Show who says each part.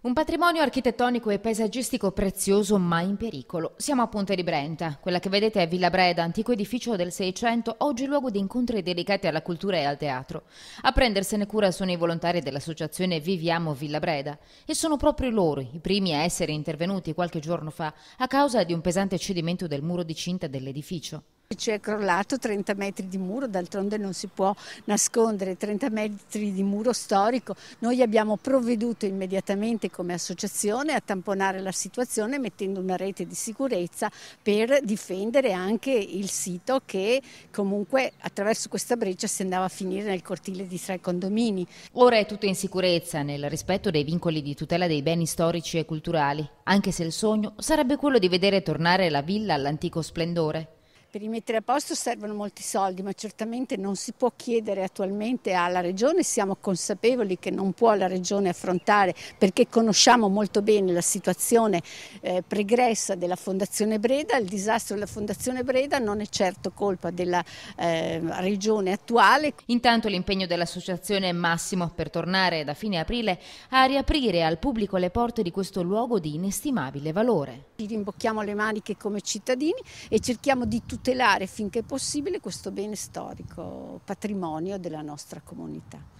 Speaker 1: Un patrimonio architettonico e paesaggistico prezioso ma in pericolo. Siamo a Ponte di Brenta. Quella che vedete è Villa Breda, antico edificio del Seicento, oggi luogo di incontri dedicati alla cultura e al teatro. A prendersene cura sono i volontari dell'associazione Viviamo Villa Breda e sono proprio loro i primi a essere intervenuti qualche giorno fa a causa di un pesante cedimento del muro di cinta dell'edificio.
Speaker 2: Ci è crollato 30 metri di muro, d'altronde non si può nascondere, 30 metri di muro storico. Noi abbiamo provveduto immediatamente come associazione a tamponare la situazione mettendo una rete di sicurezza per difendere anche il sito che comunque attraverso questa breccia si andava a
Speaker 1: finire nel cortile di tre condomini. Ora è tutto in sicurezza nel rispetto dei vincoli di tutela dei beni storici e culturali, anche se il sogno sarebbe quello di vedere tornare la villa all'antico splendore.
Speaker 2: Per rimettere a posto servono molti soldi, ma certamente non si può chiedere attualmente alla Regione, siamo consapevoli che non può la Regione affrontare perché conosciamo molto bene la situazione eh, pregressa della Fondazione Breda, il disastro
Speaker 1: della Fondazione Breda non è certo colpa della eh, Regione attuale. Intanto l'impegno dell'associazione massimo per tornare da fine aprile a riaprire al pubblico le porte di questo luogo di inestimabile valore. Ci rimbocchiamo le maniche come cittadini
Speaker 2: e cerchiamo di tutelare tutelare finché possibile questo bene storico, patrimonio della nostra comunità.